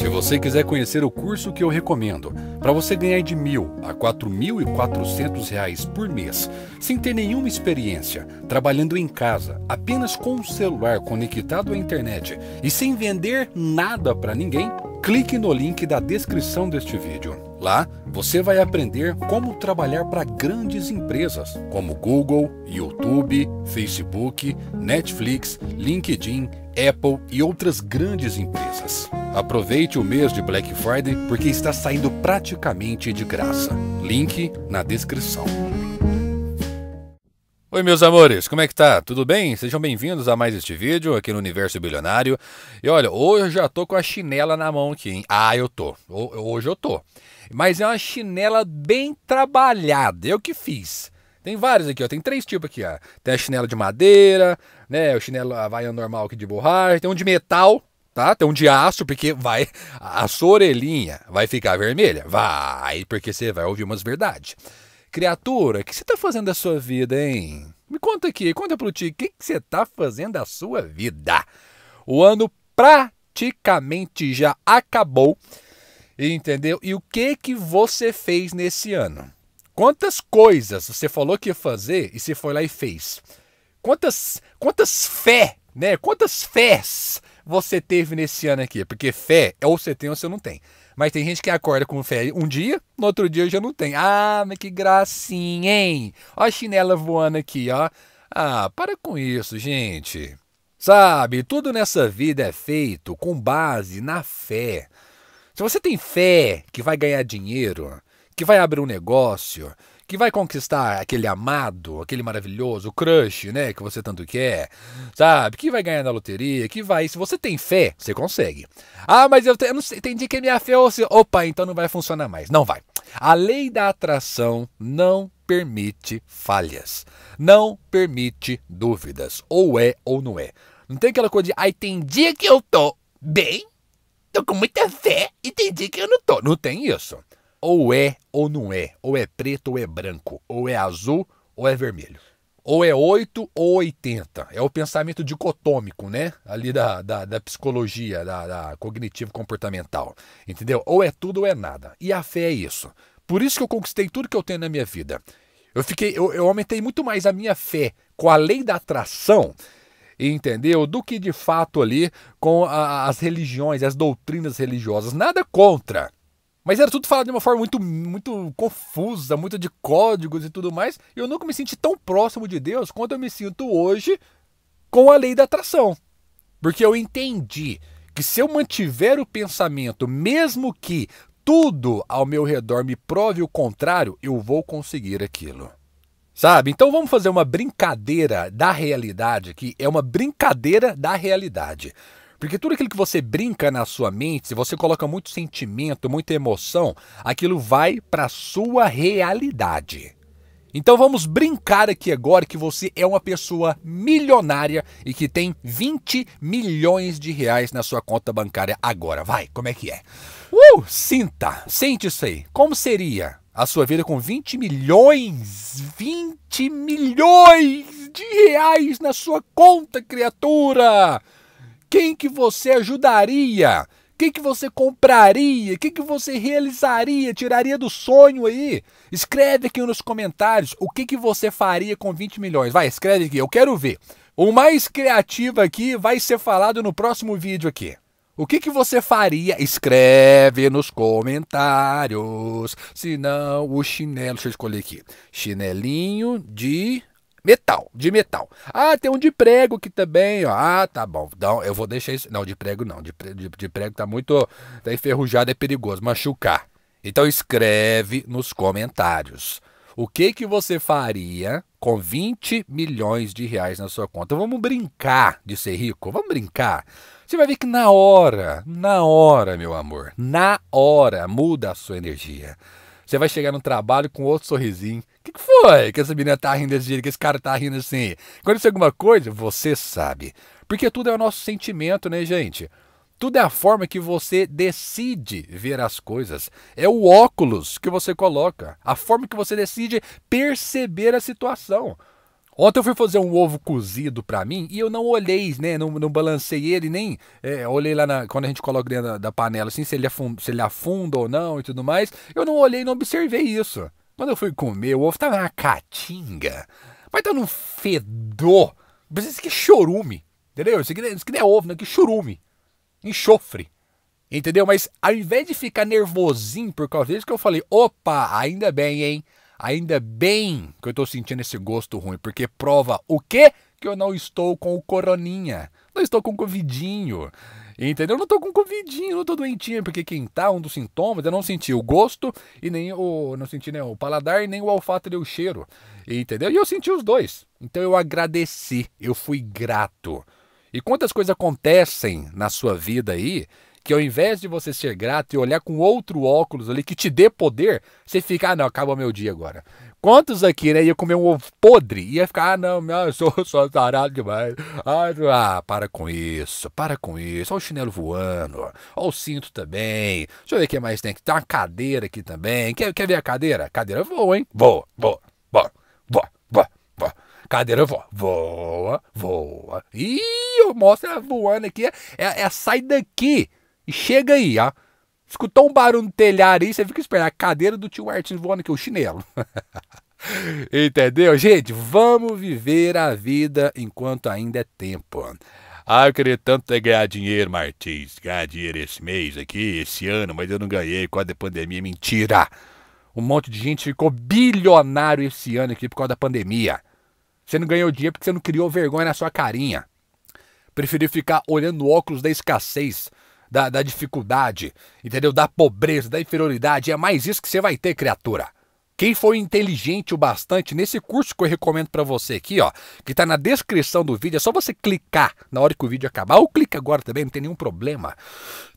Se você quiser conhecer o curso que eu recomendo, para você ganhar de mil a quatro mil e quatrocentos reais por mês, sem ter nenhuma experiência, trabalhando em casa, apenas com o um celular conectado à internet e sem vender nada para ninguém, clique no link da descrição deste vídeo. Lá você vai aprender como trabalhar para grandes empresas como Google, YouTube, Facebook, Netflix, LinkedIn, Apple e outras grandes empresas. Aproveite o mês de Black Friday porque está saindo praticamente de graça. Link na descrição. Oi meus amores, como é que tá? Tudo bem? Sejam bem-vindos a mais este vídeo aqui no Universo Bilionário. E olha, hoje eu já tô com a chinela na mão aqui, hein? Ah, eu tô. Hoje eu tô. Mas é uma chinela bem trabalhada, eu que fiz. Tem vários aqui, ó. Tem três tipos aqui, ó. Tem a chinela de madeira, né? O chinelo havaiano normal aqui de borracha. Tem um de metal, tá? Tem um de aço, porque vai. A sua orelhinha vai ficar vermelha? Vai, porque você vai ouvir umas verdades. Criatura, o que você tá fazendo da sua vida, hein? Me conta aqui, conta pro tio, o que você tá fazendo da sua vida? O ano praticamente já acabou, entendeu? E o que que você fez nesse ano? Quantas coisas você falou que ia fazer e você foi lá e fez? Quantas, quantas fé, né? Quantas fés você teve nesse ano aqui? Porque fé é ou você tem ou você não tem. Mas tem gente que acorda com fé um dia, no outro dia já não tem. Ah, mas que gracinha, hein? Ó a chinela voando aqui, ó. Ah, para com isso, gente. Sabe, tudo nessa vida é feito com base na fé. Se você tem fé que vai ganhar dinheiro, que vai abrir um negócio, que vai conquistar aquele amado, aquele maravilhoso crush, né, que você tanto quer, sabe? Que vai ganhar na loteria, que vai. Se você tem fé, você consegue. Ah, mas eu, te, eu não sei, entendi que minha fé ou se, opa, então não vai funcionar mais. Não vai. A lei da atração não permite falhas, não permite dúvidas, ou é ou não é. Não tem aquela coisa de, ah, tem dia que eu tô bem, tô com muita fé e tem dia que eu não tô. Não tem isso ou é ou não é, ou é preto ou é branco, ou é azul ou é vermelho. Ou é 8 ou 80. É o pensamento dicotômico, né? Ali da, da, da psicologia, da, da cognitivo-comportamental. Entendeu? Ou é tudo ou é nada. E a fé é isso. Por isso que eu conquistei tudo que eu tenho na minha vida. Eu fiquei, eu, eu aumentei muito mais a minha fé com a lei da atração entendeu? Do que de fato ali com a, as religiões, as doutrinas religiosas. Nada contra. Mas era tudo falado de uma forma muito, muito confusa, muito de códigos e tudo mais. E eu nunca me senti tão próximo de Deus quanto eu me sinto hoje com a lei da atração. Porque eu entendi que se eu mantiver o pensamento, mesmo que tudo ao meu redor me prove o contrário, eu vou conseguir aquilo. Sabe? Então vamos fazer uma brincadeira da realidade aqui. é uma brincadeira da realidade. Porque tudo aquilo que você brinca na sua mente, se você coloca muito sentimento, muita emoção, aquilo vai para sua realidade. Então vamos brincar aqui agora que você é uma pessoa milionária e que tem 20 milhões de reais na sua conta bancária agora. Vai, como é que é? Uh, sinta, sente isso aí. Como seria a sua vida com 20 milhões, 20 milhões de reais na sua conta, criatura? Quem que você ajudaria? Quem que você compraria? Quem que você realizaria? Tiraria do sonho aí? Escreve aqui nos comentários o que que você faria com 20 milhões. Vai, escreve aqui, eu quero ver. O mais criativo aqui vai ser falado no próximo vídeo aqui. O que, que você faria? Escreve nos comentários. Se não, o chinelo. Deixa eu escolher aqui. Chinelinho de Metal, de metal. Ah, tem um de prego aqui também, ó. Ah, tá bom. Então, eu vou deixar isso. Não, de prego não. De, de prego tá muito. Tá enferrujado, é perigoso. Machucar. Então escreve nos comentários. O que que você faria com 20 milhões de reais na sua conta? Vamos brincar de ser rico? Vamos brincar. Você vai ver que na hora, na hora, meu amor, na hora muda a sua energia. Você vai chegar no trabalho com outro sorrisinho, que, que foi que essa menina tá rindo desse jeito, que esse cara tá rindo assim? Aconteceu alguma coisa? Você sabe. Porque tudo é o nosso sentimento, né, gente? Tudo é a forma que você decide ver as coisas. É o óculos que você coloca. A forma que você decide perceber a situação. Ontem eu fui fazer um ovo cozido para mim e eu não olhei, né? Não, não balancei ele, nem é, olhei lá na, quando a gente coloca dentro da, da panela, assim, se ele, afunda, se ele afunda ou não e tudo mais. Eu não olhei, não observei isso. Quando eu fui comer, o ovo tava tá na caatinga. Mas estar tá num fedor. Isso aqui é chorume. Entendeu? Isso aqui, é, isso aqui não é ovo, não. que aqui é chorume. Enxofre. Entendeu? Mas ao invés de ficar nervosinho por causa disso, que eu falei, opa, ainda bem, hein? Ainda bem que eu tô sentindo esse gosto ruim, porque prova o quê? Que eu não estou com o coroninha, não estou com o covidinho, Entendeu? Eu não tô com covidinho, não tô doentinho, porque quem tá, um dos sintomas, eu não senti o gosto e nem o. Não senti nem né, o paladar e nem o olfato e o cheiro. Entendeu? E eu senti os dois. Então eu agradeci, eu fui grato. E quantas coisas acontecem na sua vida aí que ao invés de você ser grato e olhar com outro óculos ali que te dê poder, você fica, ah, não, acaba meu dia agora. Quantos aqui, né, ia comer um ovo podre e ia ficar, ah, não, meu, eu sou, sou tarado demais. Ah, ah, para com isso, para com isso. Olha o chinelo voando, olha o cinto também. Deixa eu ver o que mais tem aqui. Tem uma cadeira aqui também. Quer, quer ver a cadeira? Cadeira voa, hein? Voa, voa, voa, voa, voa, voa. Cadeira voa, voa, voa. Ih, eu mostro ela voando aqui. É, é, é sai daqui. E chega aí, ó. Escutou um barulho no telhado aí, você fica esperando a cadeira do tio Martins voando aqui, o chinelo. Entendeu? Gente, vamos viver a vida enquanto ainda é tempo. Ah, eu queria tanto ganhar dinheiro, Martins. Ganhar dinheiro esse mês aqui, esse ano, mas eu não ganhei por causa da pandemia. Mentira! Um monte de gente ficou bilionário esse ano aqui por causa da pandemia. Você não ganhou dinheiro porque você não criou vergonha na sua carinha. Preferiu ficar olhando óculos da escassez da, da dificuldade, entendeu? Da pobreza, da inferioridade. É mais isso que você vai ter, criatura. Quem for inteligente o bastante nesse curso que eu recomendo para você aqui, ó, que está na descrição do vídeo, é só você clicar na hora que o vídeo acabar, ou clica agora também, não tem nenhum problema.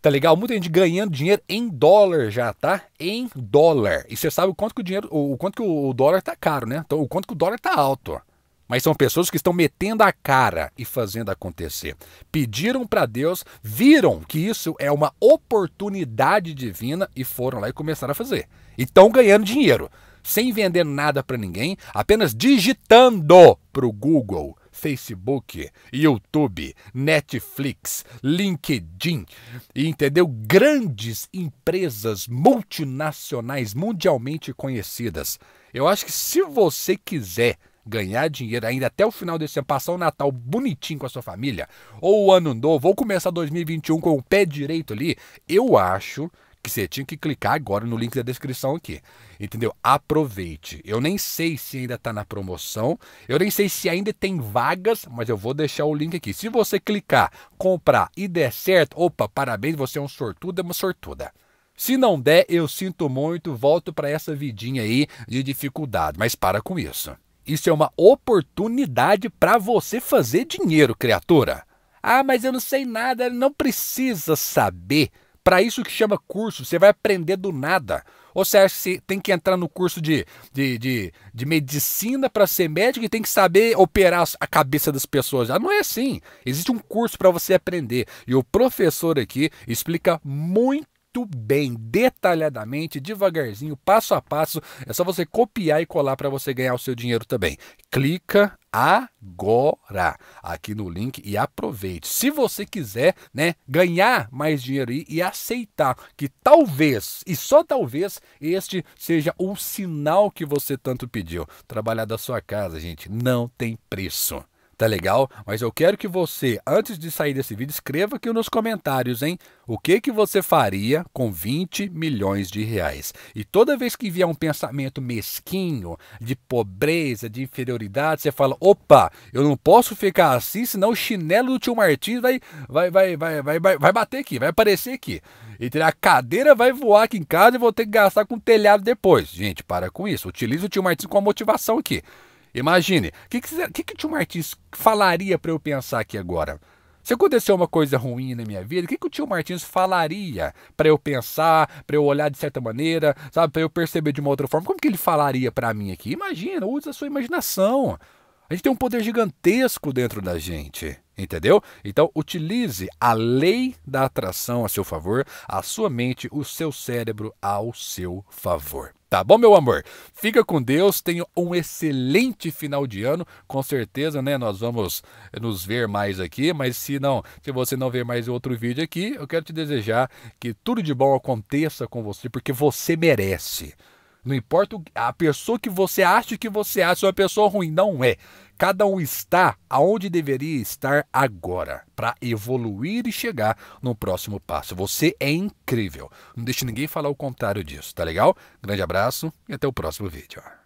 Tá legal? Muita gente ganhando dinheiro em dólar já, tá? Em dólar. E você sabe o quanto que o dinheiro, o, o quanto que o dólar tá caro, né? Então, o quanto que o dólar tá alto mas são pessoas que estão metendo a cara e fazendo acontecer. Pediram para Deus, viram que isso é uma oportunidade divina e foram lá e começaram a fazer. E estão ganhando dinheiro, sem vender nada para ninguém, apenas digitando para o Google, Facebook, YouTube, Netflix, LinkedIn, e entendeu? Grandes empresas multinacionais mundialmente conhecidas. Eu acho que se você quiser ganhar dinheiro ainda até o final desse ano, passar o Natal bonitinho com a sua família, ou o Ano Novo, ou começar 2021 com o pé direito ali, eu acho que você tinha que clicar agora no link da descrição aqui. Entendeu? Aproveite. Eu nem sei se ainda está na promoção, eu nem sei se ainda tem vagas, mas eu vou deixar o link aqui. Se você clicar, comprar e der certo, opa, parabéns, você é um sortudo, é uma sortuda. Se não der, eu sinto muito, volto para essa vidinha aí de dificuldade, mas para com isso. Isso é uma oportunidade para você fazer dinheiro, criatura. Ah, mas eu não sei nada, não precisa saber. Para isso que chama curso, você vai aprender do nada. Ou você acha que você tem que entrar no curso de, de, de, de medicina para ser médico e tem que saber operar a cabeça das pessoas? Ah, não é assim. Existe um curso para você aprender. E o professor aqui explica muito muito bem, detalhadamente, devagarzinho, passo a passo. É só você copiar e colar para você ganhar o seu dinheiro também. Clica agora aqui no link e aproveite. Se você quiser, né, ganhar mais dinheiro aí e aceitar que talvez e só talvez este seja o sinal que você tanto pediu. Trabalhar da sua casa, gente, não tem preço tá legal? Mas eu quero que você, antes de sair desse vídeo, escreva aqui nos comentários, hein? O que que você faria com 20 milhões de reais? E toda vez que vier um pensamento mesquinho, de pobreza, de inferioridade, você fala, opa, eu não posso ficar assim, senão o chinelo do tio Martins vai, vai, vai, vai, vai, vai, vai bater aqui, vai aparecer aqui. E então, a cadeira vai voar aqui em casa e vou ter que gastar com o telhado depois. Gente, para com isso. Utilize o tio Martins com a motivação aqui. Imagine, o que, que, que, que Martins falaria para eu pensar aqui agora? Se aconteceu uma coisa ruim na minha vida, o que, que o tio Martins falaria para eu pensar, para eu olhar de certa maneira, sabe, para eu perceber de uma outra forma? Como que ele falaria para mim aqui? Imagina, usa a sua imaginação. A gente tem um poder gigantesco dentro da gente. Entendeu? Então, utilize a lei da atração a seu favor, a sua mente, o seu cérebro ao seu favor. Tá bom, meu amor? Fica com Deus, tenha um excelente final de ano. Com certeza, né? Nós vamos eh, nos ver mais aqui, mas se não, se você não ver mais outro vídeo aqui, eu quero te desejar que tudo de bom aconteça com você, porque você merece. Não importa a pessoa que você acha que você acha, é uma pessoa ruim, não é. Cada um está aonde deveria estar agora para evoluir e chegar no próximo passo. Você é incrível. Não deixe ninguém falar o contrário disso, tá legal? Grande abraço e até o próximo vídeo.